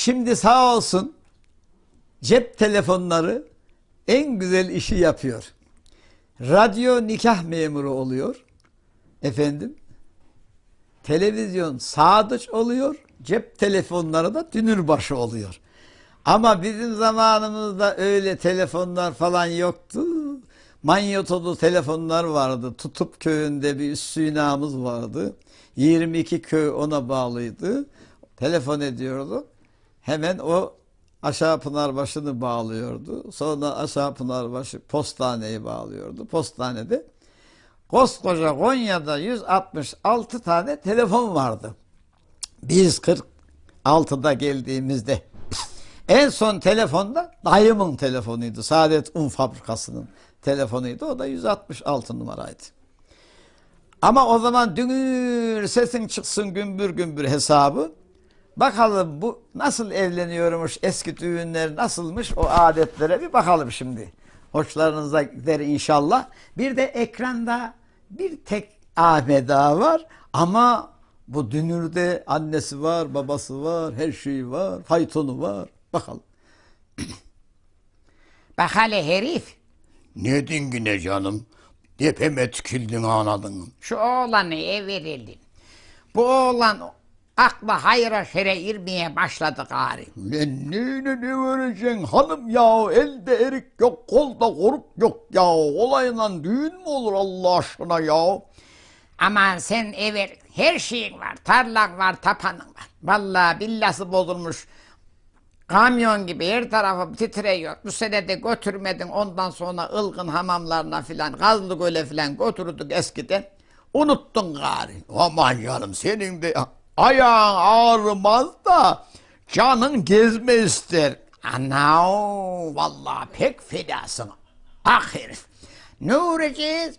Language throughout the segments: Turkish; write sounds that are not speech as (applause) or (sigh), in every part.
Şimdi sağ olsun cep telefonları en güzel işi yapıyor. Radyo nikah memuru oluyor. Efendim televizyon sadıç oluyor. Cep telefonları da dünür başı oluyor. Ama bizim zamanımızda öyle telefonlar falan yoktu. Manyetolu telefonlar vardı. Tutup köyünde bir üssünamız vardı. 22 köy ona bağlıydı. Telefon ediyordu hemen o aşağı Pınarbaşı'nı bağlıyordu. Sonra aşağı Pınarbaşı postaneyi bağlıyordu. Postanede koskoca Konya'da 166 tane telefon vardı. Biz 46'da geldiğimizde en son telefonda dayımın telefonuydu. Saadet Un fabrikasının telefonuydu. O da 166 numaraydı. Ama o zaman dünür sesin çıksın gümbür gümbür hesabı Bakalım bu nasıl evleniyormuş, eski düğünleri nasılmış o adetlere bir bakalım şimdi. Hoşlarınıza gider inşallah. Bir de ekranda bir tek Ahmeda var ama bu dünürde annesi var, babası var, her şeyi var, faytonu var. Bakalım. (clears throat) Bak herif. Ne dingine canım? Depeme tüküldün anladın. Şu oğlanı ev verildin Bu oğlan Hak ve hayra şere irmeye başladı gari. Lan ne ne vereceksin hanım ya? Elde erik yok, kolda koruk yok ya. Olayla düğün mü olur Allah aşkına ya? Aman sen ever her şeyin var. Tarlan var, tapanın var. Vallahi billası bozulmuş. Kamyon gibi her tarafı titriyor. Bu sene de götürmedin ondan sonra ılgın hamamlarına filan, gazlı göle filan götürdük eskiden. Unuttun gari. Aman canım senin de ya. Ayağın ağrımaz da canın gezme Ana vallahi pek fedasın. Ah herif. Ne uğrayacağız?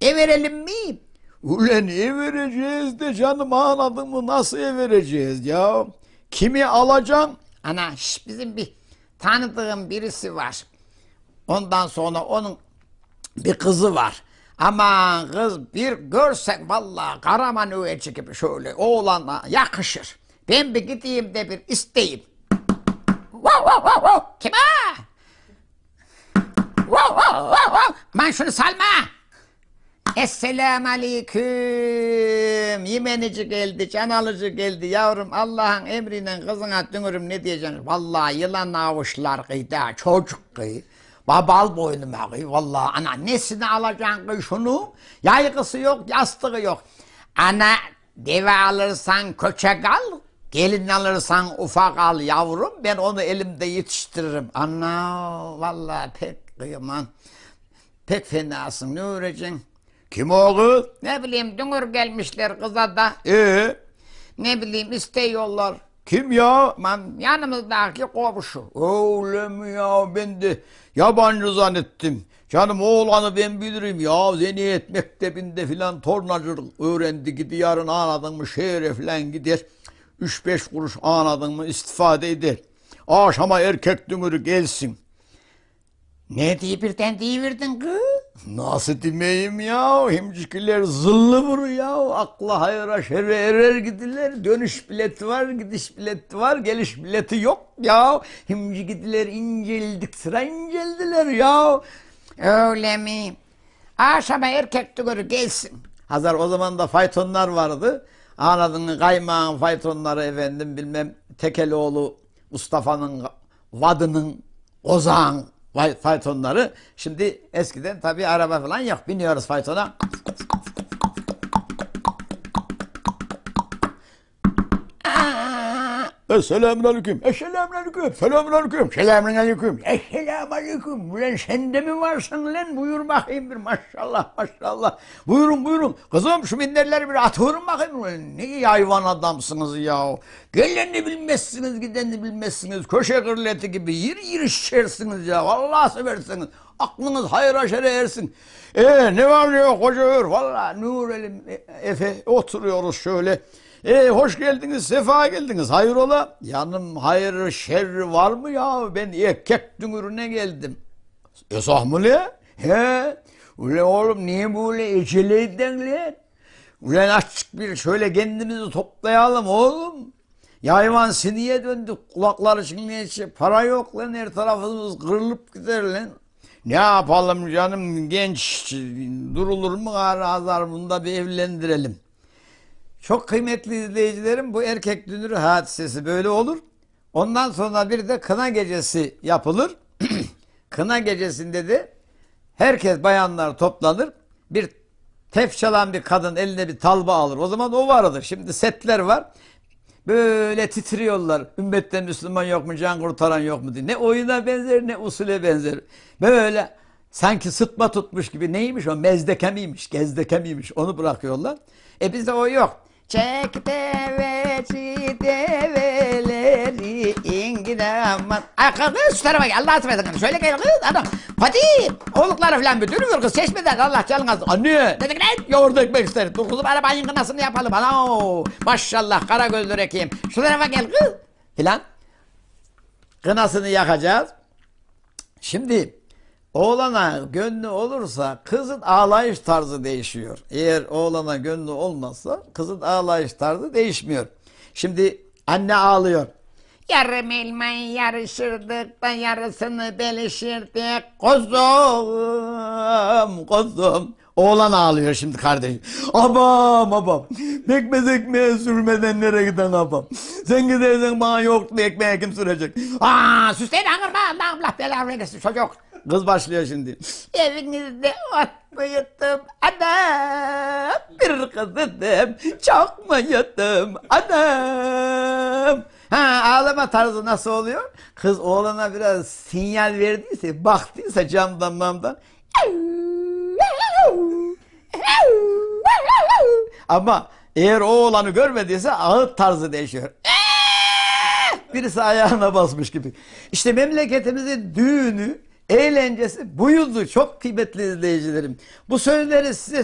Everelim mi? Ulan evereceğiz de canım anladın mı? Nasıl evereceğiz ya? Kimi alacaksın? Ana şş, bizim bir tanıdığım birisi var. Ondan sonra onun bir kızı var. Aman kız bir görsen vallahi Karamanöğeci gibi şöyle oğlana yakışır. Ben bir gideyim de bir isteyeyim. Wow wow wow wow. Kime? Wow wow wow wow. Aman şunu salma. Esselamu aleyküm. Yemenici geldi, can alıcı geldi. Yavrum Allah'ın emriyle kızına dönürüm ne diyeceksin? Vallahi yılan avuçlar kıyda, çocuk kıy. Babal boynum hakkı. Vallahi ana nesini alacaksın ki şunu? Yaygısı yok, yastığı yok. Ana deve alırsan köçek al, gelin alırsan ufak al yavrum. Ben onu elimde yetiştiririm. Ana vallahi pek kıyman. Pek fenasın ne öğreceksin? Kim oğlu? Ne bileyim dünür gelmişler kıza da. Ee? Ne bileyim isteyiyorlar. Kim ya? Ben yanımızdaki komşu. Öyle mi ya? Ben de yabancı zannettim. Canım oğlanı ben bilirim ya. Zeniyet mektebinde filan tornacılık öğrendi. Gidi yarın anladın mı şehre filan gider. Üç beş kuruş anladın mı istifade eder. Akşama erkek dümürü gelsin. Ne devirden devirdin kız? Nasıl demeyim ya? Hemcikiler zıllı vuru ya. Akla hayra şere erer gidiler. Dönüş bileti var, gidiş bileti var, geliş bileti yok ya. Hemci gidiler inceldik sıra inceldiler ya. Öyle mi? Aşama erkek tükürü gelsin. Hazar o zaman da faytonlar vardı. Anadın kaymağın faytonları efendim bilmem Tekeloğlu Mustafa'nın Vadının Ozan faytonları. Şimdi eskiden tabii araba falan yok. Biniyoruz faytona Esselamun aleyküm. Esselamun aleyküm. Selamun aleyküm. Selamun aleyküm. Esselamun aleyküm. Ulan sende mi varsın lan? Buyur bakayım bir maşallah maşallah. Buyurun buyurun. Kızım şu minderleri bir atıyorum bakayım. Ulan ne hayvan adamsınız ya. Geleni bilmezsiniz gideni bilmezsiniz. Köşe kırleti gibi yir yir içersiniz ya. Allah seversiniz aklınız hayra şere ersin. Ee ne var ne yok hoca Valla Nur Elim e, Efe oturuyoruz şöyle. E, hoş geldiniz, sefa geldiniz. Hayrola? Yanım hayır, şer var mı ya? Ben erkek dünürüne geldim. E sahmule? He? Ulan oğlum niye böyle ecele edenler? Ulan açık bir şöyle kendimizi toplayalım oğlum. Yayvan siniye döndük. Kulakları çınlayacak. Para yok lan. Her tarafımız kırılıp gider lan. Ne yapalım canım genç durulur mu kara azar bunu da bir evlendirelim. Çok kıymetli izleyicilerim bu erkek dünürü hadisesi böyle olur. Ondan sonra bir de kına gecesi yapılır. (clears throat) kına gecesinde de herkes bayanlar toplanır. Bir tef çalan bir kadın eline bir talba alır. O zaman o vardır. Şimdi setler var. Böyle titriyorlar. Ümmette Müslüman yok mu, can kurtaran yok mu diye. Ne oyuna benzer ne usule benzer. Böyle sanki sıtma tutmuş gibi neymiş o mezdeke miymiş, gezdeke miymiş onu bırakıyorlar. E bizde o yok. Çek deveci develeri indiramaz. Ay kız şu tarafa gel Allah Allah'a ısmarladık. Şöyle gel kız adam. Fatih oğlukları falan bir dürüm kız seçmeden Allah çalın kız. Anne dedik lan yoğurdu ekmek isteriz. Dur kızım arabanın yıkınasını yapalım. o. maşallah kara gözlü rekiyim. Şu tarafa gel kız. Filan. Kınasını yakacağız. Şimdi Oğlana gönlü olursa kızın ağlayış tarzı değişiyor. Eğer oğlana gönlü olmazsa kızın ağlayış tarzı değişmiyor. Şimdi anne ağlıyor. Yarım elmayı yarışırdık da yarısını belişirdik. Kuzum, kuzum. Oğlan ağlıyor şimdi kardeşim. Abam abam. Pekmez ekmeğe sürmeden nereye giden abam. Sen gidersen bana yoğurtlu ekmeğe kim sürecek? Aa süsleyin anırma Allah'ım laf belanı verirsin çocuk. Kız başlıyor şimdi. Evinizde ot mu yuttum anam? Bir kızdım çok mu yuttum anam? Ha ağlama tarzı nasıl oluyor? Kız oğlana biraz sinyal verdiyse, baktıysa camdan mamdan. Ama eğer o oğlanı görmediyse ağıt tarzı değişiyor. Birisi ayağına basmış gibi. İşte memleketimizin düğünü eğlencesi buydu çok kıymetli izleyicilerim. Bu sözleri size